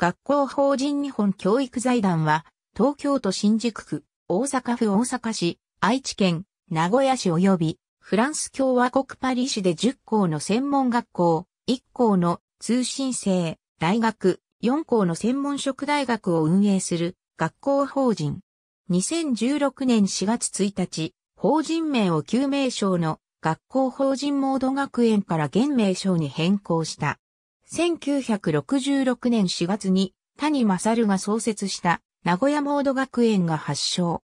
学校法人日本教育財団は、東京都新宿区、大阪府大阪市、愛知県、名古屋市及び、フランス共和国パリ市で10校の専門学校、1校の通信制、大学、4校の専門職大学を運営する学校法人。2016年4月1日、法人名を旧名称の学校法人モード学園から現名称に変更した。1966年4月に谷勝が創設した名古屋モード学園が発祥。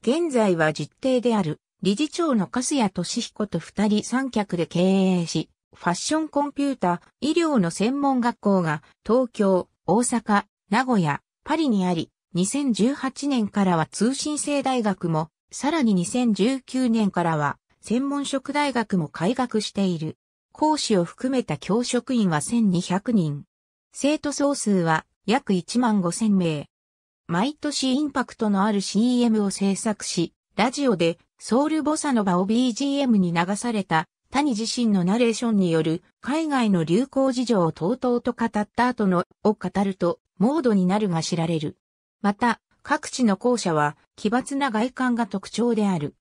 現在は実定である理事長の粕谷俊彦と二人三脚で経営し、ファッションコンピュータ、医療の専門学校が東京、大阪、名古屋、パリにあり、2018年からは通信制大学も、さらに2019年からは専門職大学も開学している。講師を含めた教職員は1200人。生徒総数は約1万5000名。毎年インパクトのある CM を制作し、ラジオでソウルボサノバを BGM に流された谷自身のナレーションによる海外の流行事情をとうとうと語った後のを語るとモードになるが知られる。また、各地の校舎は奇抜な外観が特徴である。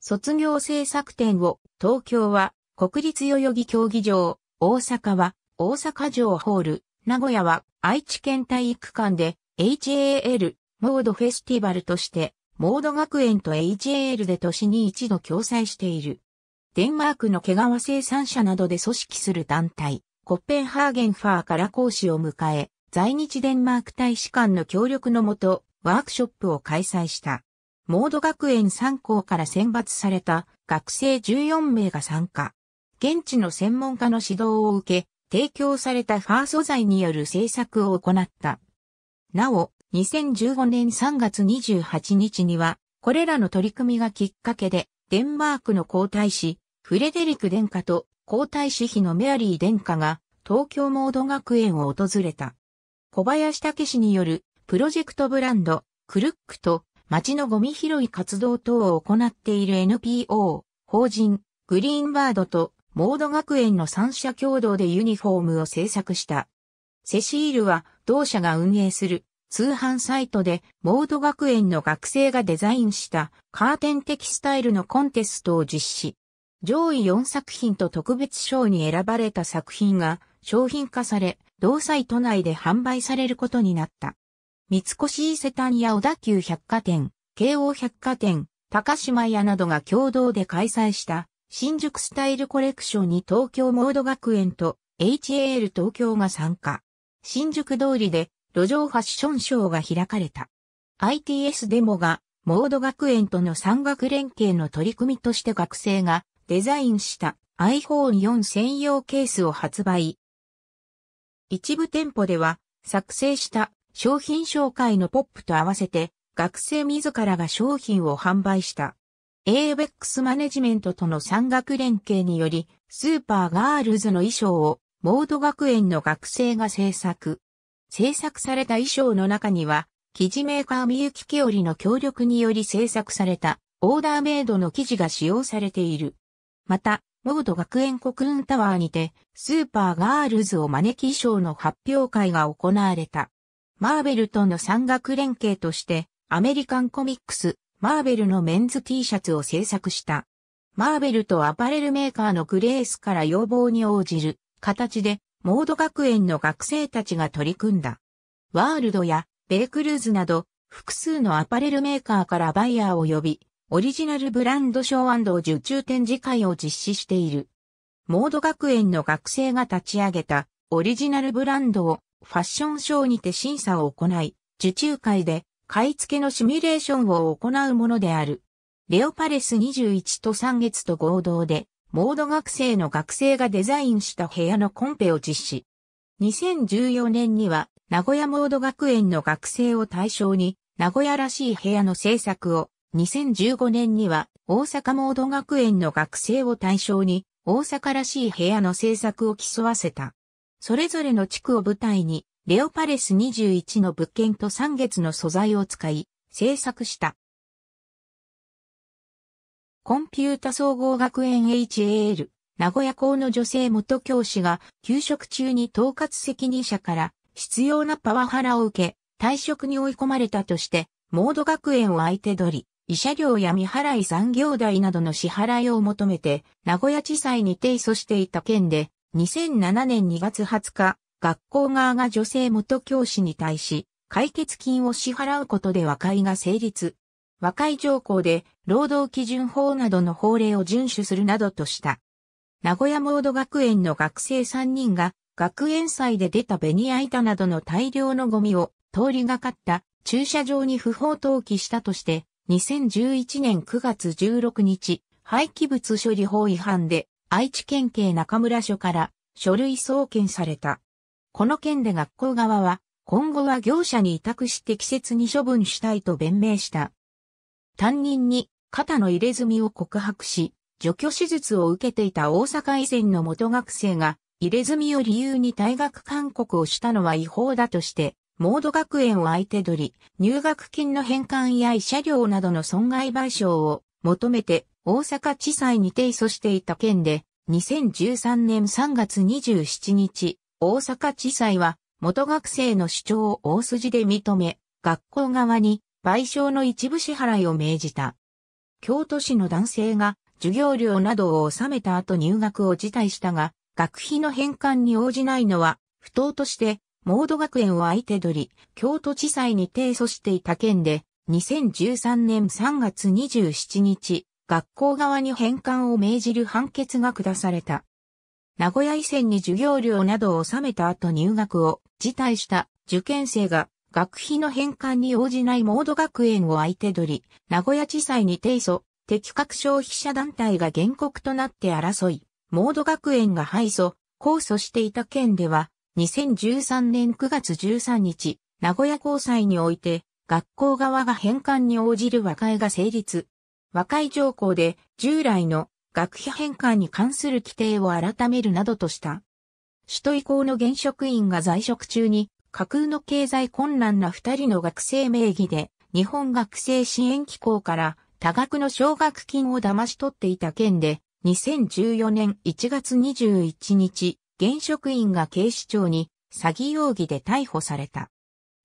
卒業制作展を東京は国立代々木競技場、大阪は大阪城ホール、名古屋は愛知県体育館で HAL モードフェスティバルとしてモード学園と HAL で都市に一度共催している。デンマークの毛皮生産者などで組織する団体、コッペンハーゲンファーから講師を迎え、在日デンマーク大使館の協力のもと、ワークショップを開催した。モード学園3校から選抜された学生14名が参加。現地の専門家の指導を受け、提供されたファー素材による制作を行った。なお、2015年3月28日には、これらの取り組みがきっかけで、デンマークの皇太子、フレデリク殿下と皇太子妃のメアリー殿下が、東京モード学園を訪れた。小林武氏によるプロジェクトブランド、クルックと街のゴミ拾い活動等を行っている NPO、法人、グリーンバードとモード学園の三社共同でユニフォームを制作した。セシールは同社が運営する通販サイトでモード学園の学生がデザインしたカーテンテキスタイルのコンテストを実施。上位4作品と特別賞に選ばれた作品が商品化され、同サイト内で販売されることになった。三越伊勢丹や小田急百貨店、京王百貨店、高島屋などが共同で開催した新宿スタイルコレクションに東京モード学園と HAL 東京が参加。新宿通りで路上ファッションショーが開かれた。ITS デモがモード学園との産学連携の取り組みとして学生がデザインした iPhone4 専用ケースを発売。一部店舗では作成した商品紹介のポップと合わせて学生自らが商品を販売した。ABEX マネジメントとの産学連携により、スーパーガールズの衣装を、モード学園の学生が制作。制作された衣装の中には、生地メーカーみゆききおりの協力により制作された、オーダーメイドの生地が使用されている。また、モード学園国運タワーにて、スーパーガールズを招き衣装の発表会が行われた。マーベルとの産学連携として、アメリカンコミックス、マーベルのメンズ T シャツを制作した。マーベルとアパレルメーカーのグレースから要望に応じる形で、モード学園の学生たちが取り組んだ。ワールドやベイクルーズなど、複数のアパレルメーカーからバイヤーを呼び、オリジナルブランドショー受注展示会を実施している。モード学園の学生が立ち上げたオリジナルブランドをファッションショーにて審査を行い、受注会で買い付けのシミュレーションを行うものである。レオパレス21と3月と合同で、モード学生の学生がデザインした部屋のコンペを実施。2014年には、名古屋モード学園の学生を対象に、名古屋らしい部屋の制作を、2015年には、大阪モード学園の学生を対象に、大阪らしい部屋の制作を競わせた。それぞれの地区を舞台に、レオパレス21の物件と3月の素材を使い、制作した。コンピュータ総合学園 HAL、名古屋校の女性元教師が、給食中に統括責任者から、必要なパワハラを受け、退職に追い込まれたとして、モード学園を相手取り、慰謝料や未払い残業代などの支払いを求めて、名古屋地裁に提訴していた件で、2007年2月20日、学校側が女性元教師に対し、解決金を支払うことで和解が成立。和解条項で、労働基準法などの法令を遵守するなどとした。名古屋モード学園の学生3人が、学園祭で出たベニヤ板などの大量のゴミを通りがかった駐車場に不法投棄したとして、2011年9月16日、廃棄物処理法違反で愛知県警中村署から書類送検された。この件で学校側は、今後は業者に委託して季節に処分したいと弁明した。担任に肩の入れ墨を告白し、除去手術を受けていた大阪以前の元学生が、入れ墨を理由に退学勧告をしたのは違法だとして、モード学園を相手取り、入学金の返還や慰謝料などの損害賠償を求めて大阪地裁に提訴していた件で、2013年3月27日、大阪地裁は、元学生の主張を大筋で認め、学校側に賠償の一部支払いを命じた。京都市の男性が授業料などを納めた後入学を辞退したが、学費の返還に応じないのは不当として、モード学園を相手取り、京都地裁に提訴していた件で、2013年3月27日、学校側に返還を命じる判決が下された。名古屋医専に授業料などを納めた後入学を辞退した受験生が学費の返還に応じないモード学園を相手取り、名古屋地裁に提訴、適格消費者団体が原告となって争い、モード学園が敗訴、控訴していた件では、2013年9月13日、名古屋高裁において、学校側が返還に応じる和解が成立。和解条項で、従来の学費返還に関する規定を改めるなどとした。首都以降の現職員が在職中に、架空の経済困難な二人の学生名義で、日本学生支援機構から多額の奨学金を騙し取っていた件で、2014年1月21日、現職員が警視庁に詐欺容疑で逮捕された。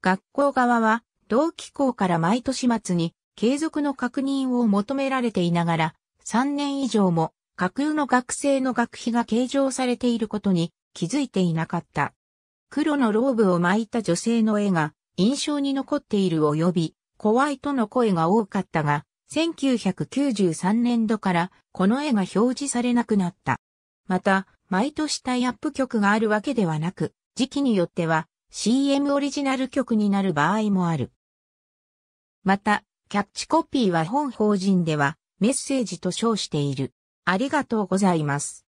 学校側は、同機構から毎年末に継続の確認を求められていながら、3年以上も架空の学生の学費が計上されていることに気づいていなかった。黒のローブを巻いた女性の絵が印象に残っている及び怖いとの声が多かったが、1993年度からこの絵が表示されなくなった。また、毎年タイアップ曲があるわけではなく、時期によっては CM オリジナル曲になる場合もある。また、キャッチコピーは本法人では、メッセージと称している。ありがとうございます。